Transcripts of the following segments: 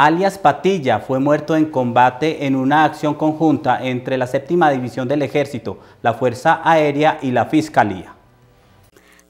alias Patilla, fue muerto en combate en una acción conjunta entre la séptima división del ejército, la Fuerza Aérea y la Fiscalía.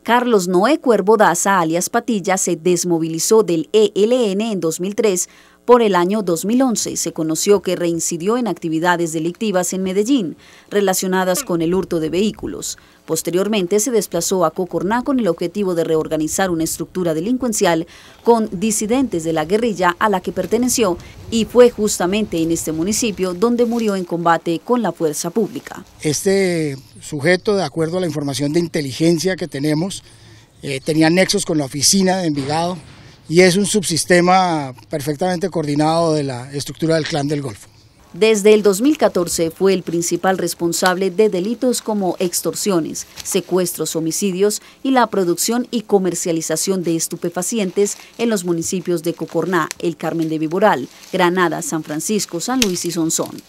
Carlos Noé Cuervo Daza, alias Patilla, se desmovilizó del ELN en 2003 por el año 2011 se conoció que reincidió en actividades delictivas en Medellín, relacionadas con el hurto de vehículos. Posteriormente se desplazó a Cocorná con el objetivo de reorganizar una estructura delincuencial con disidentes de la guerrilla a la que perteneció y fue justamente en este municipio donde murió en combate con la fuerza pública. Este sujeto, de acuerdo a la información de inteligencia que tenemos, eh, tenía nexos con la oficina de Envigado, y es un subsistema perfectamente coordinado de la estructura del clan del Golfo. Desde el 2014 fue el principal responsable de delitos como extorsiones, secuestros, homicidios y la producción y comercialización de estupefacientes en los municipios de Cocorná, El Carmen de Viboral, Granada, San Francisco, San Luis y Sonsón.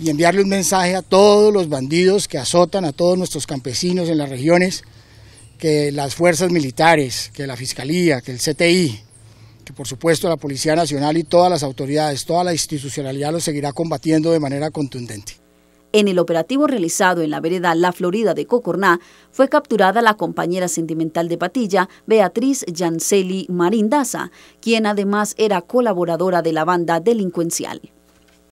Y enviarle un mensaje a todos los bandidos que azotan a todos nuestros campesinos en las regiones, que las fuerzas militares, que la fiscalía, que el CTI, por supuesto la Policía Nacional y todas las autoridades, toda la institucionalidad lo seguirá combatiendo de manera contundente. En el operativo realizado en la vereda La Florida de Cocorná, fue capturada la compañera sentimental de Patilla, Beatriz Yanceli Marindaza, quien además era colaboradora de la banda delincuencial.